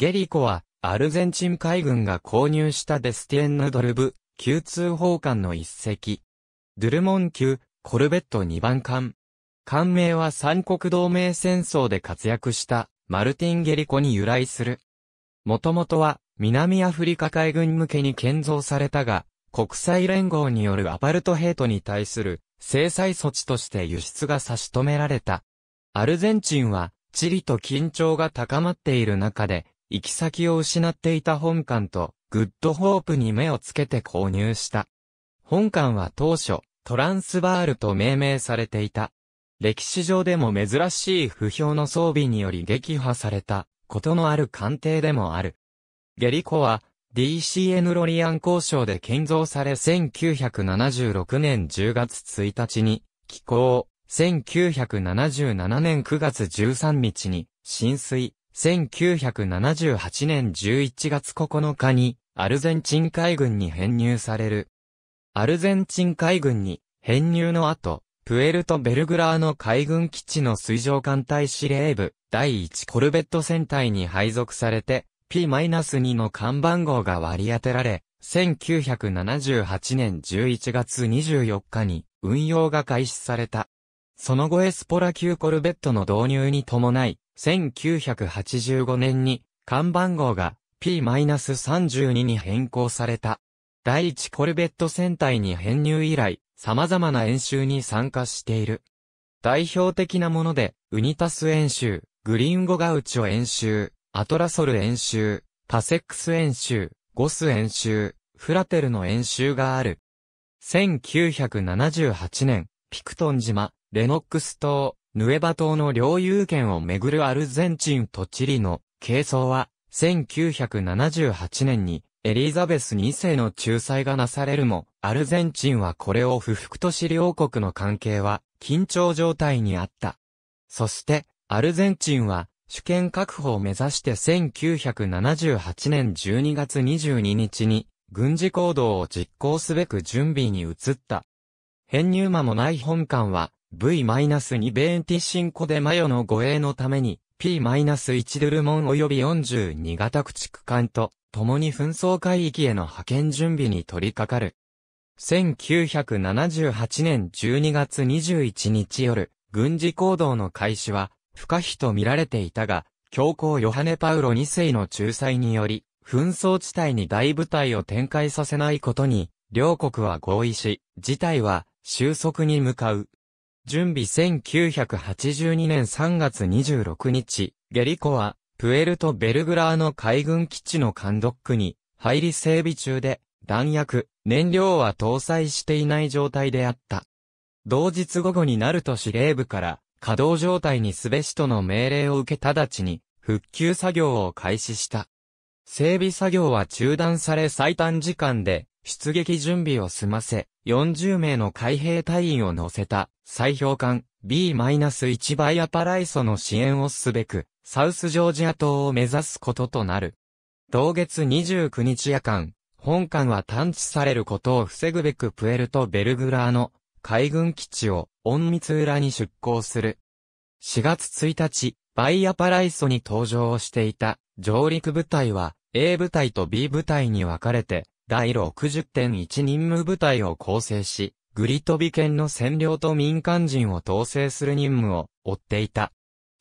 ゲリコは、アルゼンチン海軍が購入したデスティエンヌドルブ、級通砲艦の一隻。ドゥルモン級、コルベット2番艦。艦名は三国同盟戦争で活躍したマルティン・ゲリコに由来する。もともとは南アフリカ海軍向けに建造されたが、国際連合によるアパルトヘイトに対する制裁措置として輸出が差し止められた。アルゼンチンは地理と緊張が高まっている中で行き先を失っていた本館と、グッドホープに目をつけて購入した。本館は当初、トランスバールと命名されていた。歴史上でも珍しい不評の装備により撃破された、ことのある艦艇でもある。ゲリコは、DCN ロリアン交渉で建造され1976年10月1日に、寄港、1977年9月13日に、浸水、1978年11月9日に、アルゼンチン海軍に編入される。アルゼンチン海軍に編入の後、プエルト・ベルグラーの海軍基地の水上艦隊司令部第1コルベット戦隊に配属されて P-2 の看板号が割り当てられ、1978年11月24日に運用が開始された。その後エスポラ級コルベットの導入に伴い、1985年に看板号が P-32 に変更された。第一コルベット戦隊に編入以来、様々な演習に参加している。代表的なもので、ウニタス演習、グリーンゴガウチョ演習、アトラソル演習、パセックス演習、ゴス演習、フラテルの演習がある。1978年、ピクトン島、レノックス島、ヌエバ島の領有権をめぐるアルゼンチンとチリの係争は、1978年にエリザベス2世の仲裁がなされるも、アルゼンチンはこれを不服とし両国の関係は緊張状態にあった。そして、アルゼンチンは主権確保を目指して1978年12月22日に軍事行動を実行すべく準備に移った。編入間もない本館は V-2 ベンティシンコでマヨの護衛のために P-1 ドルモン及び42型駆逐艦と共に紛争海域への派遣準備に取り掛かる。1978年12月21日夜、軍事行動の開始は不可避と見られていたが、教皇ヨハネ・パウロ2世の仲裁により、紛争地帯に大部隊を展開させないことに、両国は合意し、事態は収束に向かう。準備1982年3月26日、ゲリコは、プエルト・ベルグラーの海軍基地の監督に、入り整備中で、弾薬、燃料は搭載していない状態であった。同日午後になると司令部から、稼働状態にすべしとの命令を受け直ちに、復旧作業を開始した。整備作業は中断され最短時間で、出撃準備を済ませ、40名の海兵隊員を乗せた、砕氷艦 B-1 バイアパライソの支援をすべく、サウスジョージア島を目指すこととなる。同月29日夜間、本艦は探知されることを防ぐべくプエルト・ベルグラーの海軍基地を隠密裏に出港する。4月1日、バイアパライソに登場していた上陸部隊は A 部隊と B 部隊に分かれて第60.1任務部隊を構成し、グリトビ県の占領と民間人を統制する任務を追っていた。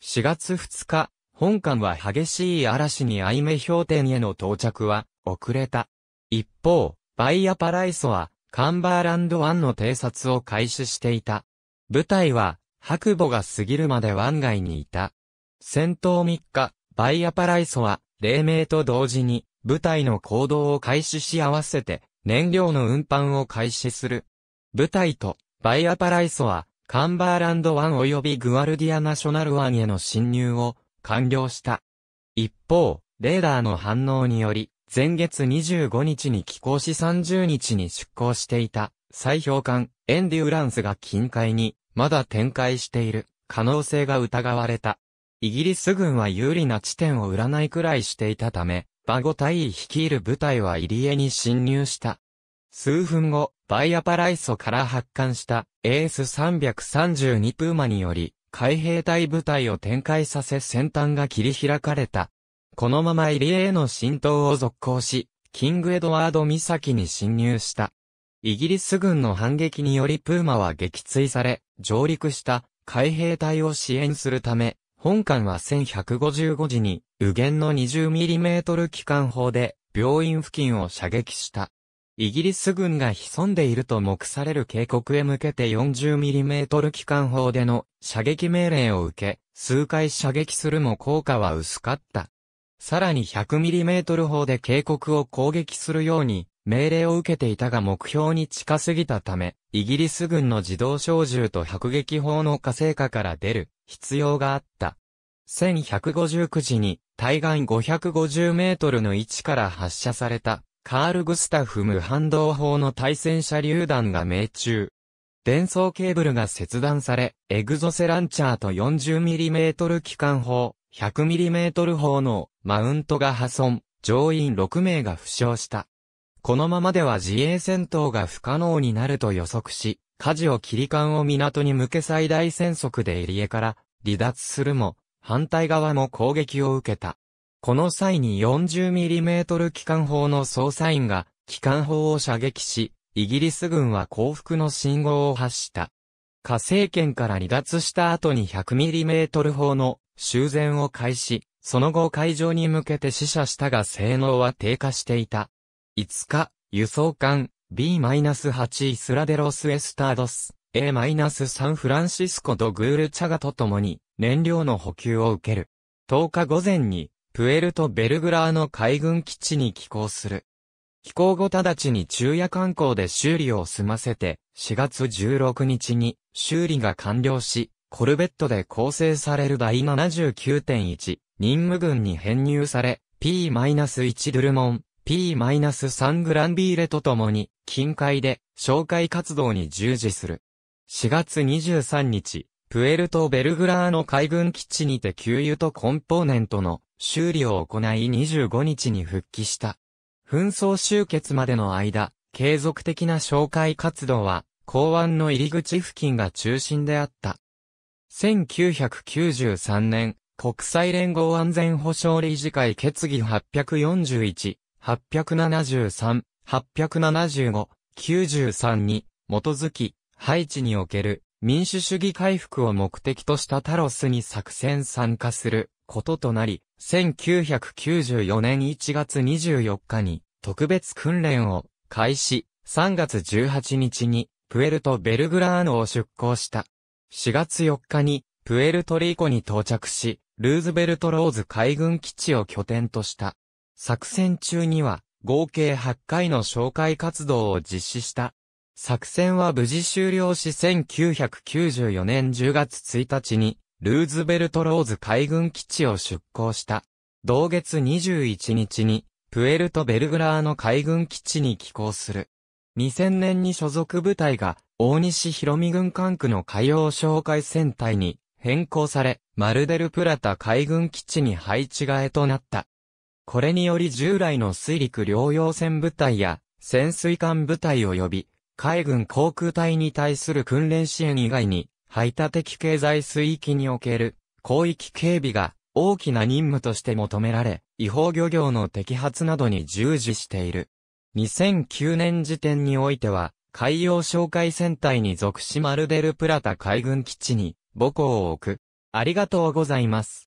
4月2日、本艦は激しい嵐にアイ目氷点への到着は遅れた。一方、バイアパライソはカンバーランド湾の偵察を開始していた。部隊は白母が過ぎるまで湾外にいた。戦闘3日、バイアパライソは黎明と同時に部隊の行動を開始し合わせて、燃料の運搬を開始する。部隊と、バイアパライソは、カンバーランド湾及びグアルディアナショナル湾への侵入を、完了した。一方、レーダーの反応により、前月25日に寄港し30日に出港していた、砕氷艦、エンデューランスが近海に、まだ展開している、可能性が疑われた。イギリス軍は有利な地点を占いくらいしていたため、バゴ隊員率いる部隊は入江に侵入した。数分後、バイアパライソから発艦したエース332プーマにより、海兵隊部隊を展開させ先端が切り開かれた。このまま入江への浸透を続行し、キングエドワード岬に侵入した。イギリス軍の反撃によりプーマは撃墜され、上陸した海兵隊を支援するため、本艦は1155時に右弦の 20mm 機関砲で病院付近を射撃した。イギリス軍が潜んでいると目される警告へ向けて 40mm 機関砲での射撃命令を受け、数回射撃するも効果は薄かった。さらに 100mm 砲で警告を攻撃するように命令を受けていたが目標に近すぎたため、イギリス軍の自動小銃と迫撃砲の火星下から出る必要があった。1159時に、対岸550メートルの位置から発射された、カール・グスタフ・ム反動砲の対戦車榴弾が命中。電装ケーブルが切断され、エグゾセランチャーと 40mm 機関砲、100mm 砲のマウントが破損、乗員6名が負傷した。このままでは自衛戦闘が不可能になると予測し、火事を切り艦を港に向け最大戦速で入江から離脱するも、反対側も攻撃を受けた。この際に 40mm 機関砲の捜査員が機関砲を射撃し、イギリス軍は降伏の信号を発した。火星圏から離脱した後に 100mm 砲の修繕を開始、その後海上に向けて死者したが性能は低下していた。5日、輸送艦 B-8 イスラデロス・エスタードス A-3 フランシスコ・ド・グール・チャガと共に燃料の補給を受ける。10日午前に、プエルト・ベルグラーの海軍基地に寄港する。寄港後直ちに昼夜観光で修理を済ませて、4月16日に修理が完了し、コルベットで構成される第79.1任務軍に編入され、P-1 ドルモン、P-3 グランビーレと共に、近海で、紹介活動に従事する。4月23日、プエルト・ベルグラーの海軍基地にて給油とコンポーネントの修理を行い25日に復帰した。紛争終結までの間、継続的な紹介活動は、港湾の入り口付近が中心であった。1993年、国際連合安全保障理事会決議841、873、875、93に、基づき、ハイチにおける民主主義回復を目的としたタロスに作戦参加することとなり、1994年1月24日に特別訓練を開始、3月18日にプエルト・ベルグラーノを出港した。4月4日にプエルトリーコに到着し、ルーズベルト・ローズ海軍基地を拠点とした。作戦中には合計8回の紹介活動を実施した。作戦は無事終了し1994年10月1日に、ルーズベルト・ローズ海軍基地を出港した。同月21日に、プエルト・ベルグラーの海軍基地に寄港する。2000年に所属部隊が、大西広美軍管区の海洋哨戒船隊に変更され、マルデルプラタ海軍基地に配置替えとなった。これにより従来の水陸両用船部隊や潜水艦部隊を呼び、海軍航空隊に対する訓練支援以外に、排他的経済水域における広域警備が大きな任務として求められ、違法漁業の摘発などに従事している。2009年時点においては、海洋哨戒船隊に属しマルデルプラタ海軍基地に母校を置く。ありがとうございます。